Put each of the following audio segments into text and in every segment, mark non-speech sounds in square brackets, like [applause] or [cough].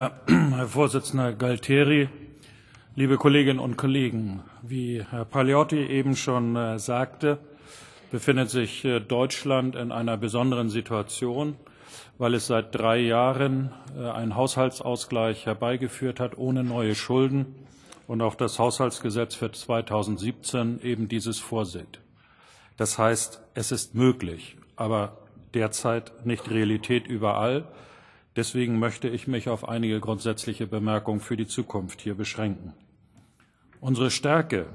[clears throat] Herr Vorsitzender Galtieri, liebe Kolleginnen und Kollegen, wie Herr Pagliotti eben schon äh, sagte, befindet sich äh, Deutschland in einer besonderen Situation, weil es seit drei Jahren äh, einen Haushaltsausgleich herbeigeführt hat ohne neue Schulden und auch das Haushaltsgesetz für 2017 eben dieses vorsieht. Das heißt, es ist möglich, aber derzeit nicht Realität überall. Deswegen möchte ich mich auf einige grundsätzliche Bemerkungen für die Zukunft hier beschränken. Unsere Stärke,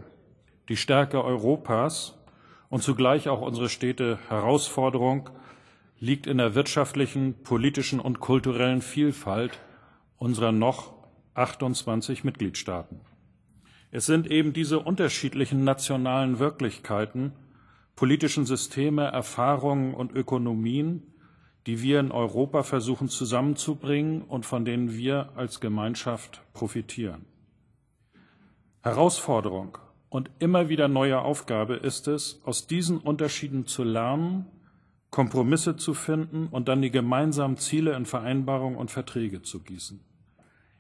die Stärke Europas und zugleich auch unsere stete Herausforderung liegt in der wirtschaftlichen, politischen und kulturellen Vielfalt unserer noch 28 Mitgliedstaaten. Es sind eben diese unterschiedlichen nationalen Wirklichkeiten, politischen Systeme, Erfahrungen und Ökonomien, die wir in Europa versuchen zusammenzubringen und von denen wir als Gemeinschaft profitieren. Herausforderung und immer wieder neue Aufgabe ist es, aus diesen Unterschieden zu lernen, Kompromisse zu finden und dann die gemeinsamen Ziele in Vereinbarungen und Verträge zu gießen.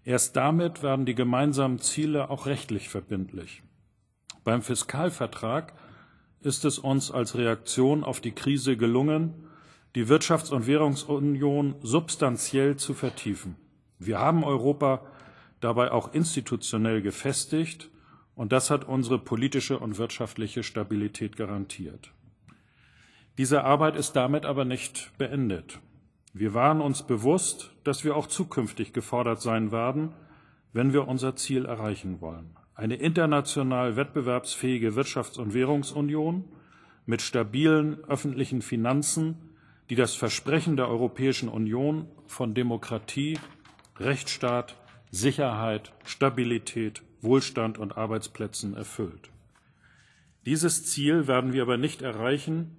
Erst damit werden die gemeinsamen Ziele auch rechtlich verbindlich. Beim Fiskalvertrag ist es uns als Reaktion auf die Krise gelungen, die Wirtschafts- und Währungsunion substanziell zu vertiefen. Wir haben Europa dabei auch institutionell gefestigt, und das hat unsere politische und wirtschaftliche Stabilität garantiert. Diese Arbeit ist damit aber nicht beendet. Wir waren uns bewusst, dass wir auch zukünftig gefordert sein werden, wenn wir unser Ziel erreichen wollen. Eine international wettbewerbsfähige Wirtschafts- und Währungsunion mit stabilen öffentlichen Finanzen, die das Versprechen der Europäischen Union von Demokratie, Rechtsstaat, Sicherheit, Stabilität, Wohlstand und Arbeitsplätzen erfüllt. Dieses Ziel werden wir aber nicht erreichen,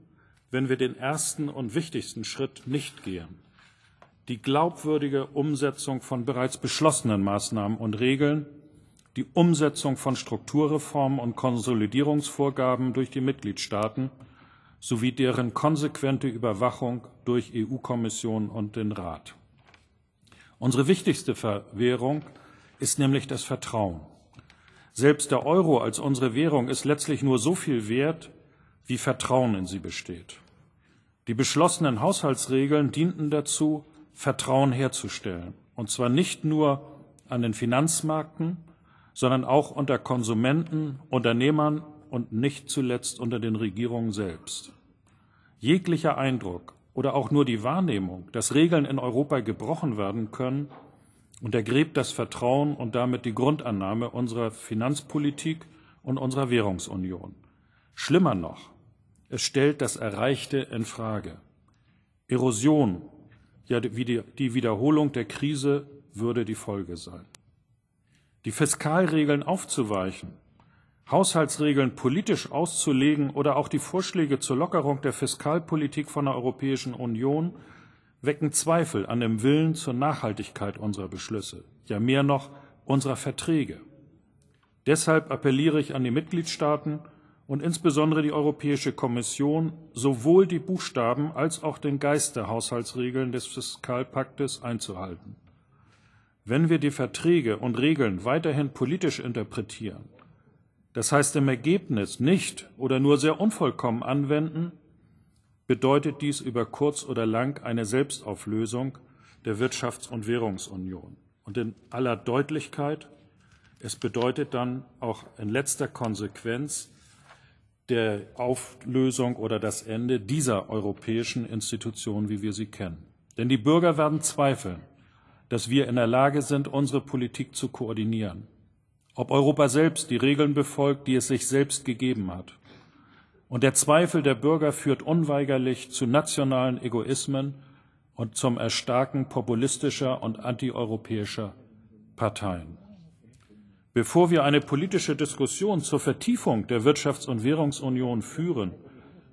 wenn wir den ersten und wichtigsten Schritt nicht gehen die glaubwürdige Umsetzung von bereits beschlossenen Maßnahmen und Regeln, die Umsetzung von Strukturreformen und Konsolidierungsvorgaben durch die Mitgliedstaaten sowie deren konsequente Überwachung durch EU-Kommission und den Rat. Unsere wichtigste Verwährung ist nämlich das Vertrauen. Selbst der Euro als unsere Währung ist letztlich nur so viel wert, wie Vertrauen in sie besteht. Die beschlossenen Haushaltsregeln dienten dazu, Vertrauen herzustellen, und zwar nicht nur an den Finanzmärkten, sondern auch unter Konsumenten, Unternehmern und nicht zuletzt unter den Regierungen selbst. Jeglicher Eindruck oder auch nur die Wahrnehmung, dass Regeln in Europa gebrochen werden können, untergräbt das Vertrauen und damit die Grundannahme unserer Finanzpolitik und unserer Währungsunion. Schlimmer noch, es stellt das Erreichte in Frage. Erosion, ja, wie die, die Wiederholung der Krise würde die Folge sein. Die Fiskalregeln aufzuweichen, Haushaltsregeln politisch auszulegen oder auch die Vorschläge zur Lockerung der Fiskalpolitik von der Europäischen Union wecken Zweifel an dem Willen zur Nachhaltigkeit unserer Beschlüsse, ja mehr noch unserer Verträge. Deshalb appelliere ich an die Mitgliedstaaten und insbesondere die Europäische Kommission, sowohl die Buchstaben als auch den Geist der Haushaltsregeln des Fiskalpaktes einzuhalten. Wenn wir die Verträge und Regeln weiterhin politisch interpretieren, das heißt im Ergebnis nicht oder nur sehr unvollkommen anwenden, bedeutet dies über kurz oder lang eine Selbstauflösung der Wirtschafts- und Währungsunion. Und in aller Deutlichkeit, es bedeutet dann auch in letzter Konsequenz der Auflösung oder das Ende dieser europäischen Institution, wie wir sie kennen. Denn die Bürger werden zweifeln, dass wir in der Lage sind, unsere Politik zu koordinieren ob Europa selbst die Regeln befolgt, die es sich selbst gegeben hat. Und der Zweifel der Bürger führt unweigerlich zu nationalen Egoismen und zum Erstarken populistischer und antieuropäischer Parteien. Bevor wir eine politische Diskussion zur Vertiefung der Wirtschafts- und Währungsunion führen,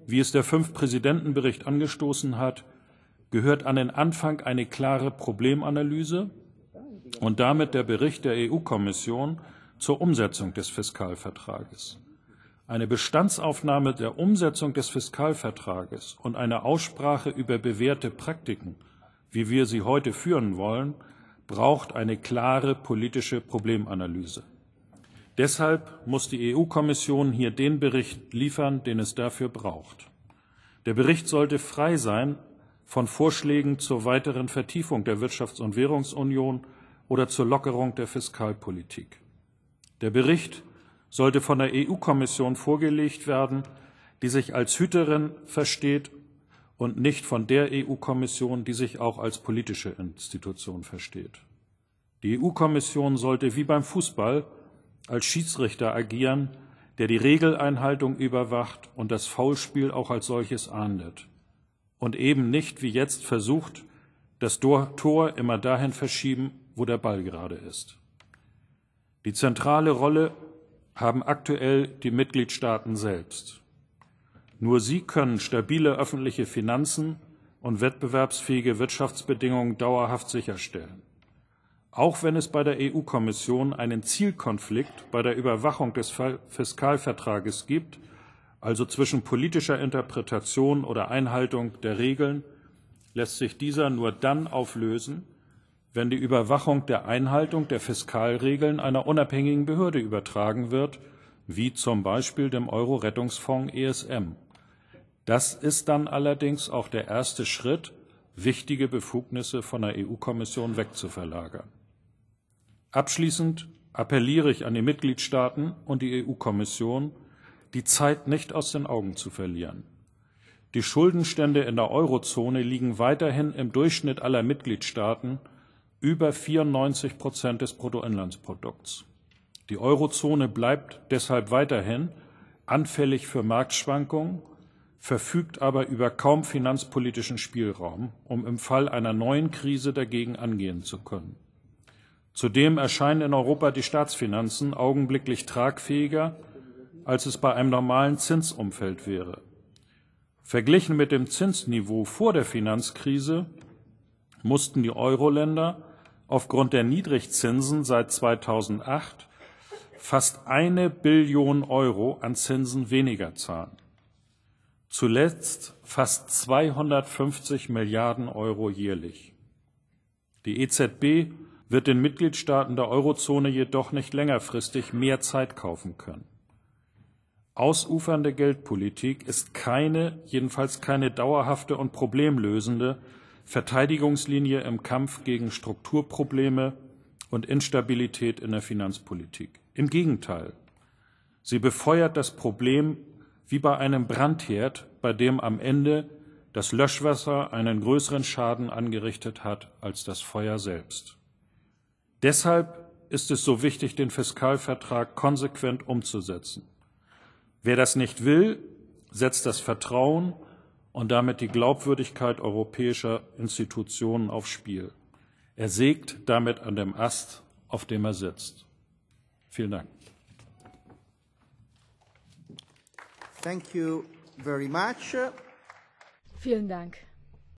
wie es der Fünf-Präsidenten-Bericht angestoßen hat, gehört an den Anfang eine klare Problemanalyse und damit der Bericht der EU-Kommission zur Umsetzung des Fiskalvertrages. Eine Bestandsaufnahme der Umsetzung des Fiskalvertrages und eine Aussprache über bewährte Praktiken, wie wir sie heute führen wollen, braucht eine klare politische Problemanalyse. Deshalb muss die EU-Kommission hier den Bericht liefern, den es dafür braucht. Der Bericht sollte frei sein von Vorschlägen zur weiteren Vertiefung der Wirtschafts- und Währungsunion oder zur Lockerung der Fiskalpolitik. Der Bericht sollte von der EU-Kommission vorgelegt werden, die sich als Hüterin versteht und nicht von der EU-Kommission, die sich auch als politische Institution versteht. Die EU-Kommission sollte wie beim Fußball als Schiedsrichter agieren, der die Regeleinhaltung überwacht und das Foulspiel auch als solches ahndet und eben nicht wie jetzt versucht, das Tor immer dahin verschieben, wo der Ball gerade ist. Die zentrale Rolle haben aktuell die Mitgliedstaaten selbst. Nur sie können stabile öffentliche Finanzen und wettbewerbsfähige Wirtschaftsbedingungen dauerhaft sicherstellen. Auch wenn es bei der EU-Kommission einen Zielkonflikt bei der Überwachung des Fiskalvertrages gibt, also zwischen politischer Interpretation oder Einhaltung der Regeln, lässt sich dieser nur dann auflösen, wenn die Überwachung der Einhaltung der Fiskalregeln einer unabhängigen Behörde übertragen wird, wie zum Beispiel dem Euro-Rettungsfonds ESM. Das ist dann allerdings auch der erste Schritt, wichtige Befugnisse von der EU-Kommission wegzuverlagern. Abschließend appelliere ich an die Mitgliedstaaten und die EU-Kommission, die Zeit nicht aus den Augen zu verlieren. Die Schuldenstände in der Eurozone liegen weiterhin im Durchschnitt aller Mitgliedstaaten über 94 Prozent des Bruttoinlandsprodukts. Die Eurozone bleibt deshalb weiterhin anfällig für Marktschwankungen, verfügt aber über kaum finanzpolitischen Spielraum, um im Fall einer neuen Krise dagegen angehen zu können. Zudem erscheinen in Europa die Staatsfinanzen augenblicklich tragfähiger, als es bei einem normalen Zinsumfeld wäre. Verglichen mit dem Zinsniveau vor der Finanzkrise mussten die Euro-Länder aufgrund der Niedrigzinsen seit 2008 fast eine Billion Euro an Zinsen weniger zahlen. Zuletzt fast 250 Milliarden Euro jährlich. Die EZB wird den Mitgliedstaaten der Eurozone jedoch nicht längerfristig mehr Zeit kaufen können. Ausufernde Geldpolitik ist keine, jedenfalls keine dauerhafte und problemlösende Verteidigungslinie im Kampf gegen Strukturprobleme und Instabilität in der Finanzpolitik. Im Gegenteil, sie befeuert das Problem wie bei einem Brandherd, bei dem am Ende das Löschwasser einen größeren Schaden angerichtet hat als das Feuer selbst. Deshalb ist es so wichtig, den Fiskalvertrag konsequent umzusetzen. Wer das nicht will, setzt das Vertrauen und damit die Glaubwürdigkeit europäischer Institutionen aufs Spiel. Er sägt damit an dem Ast, auf dem er sitzt. Vielen Dank. Thank you very much. Vielen Dank.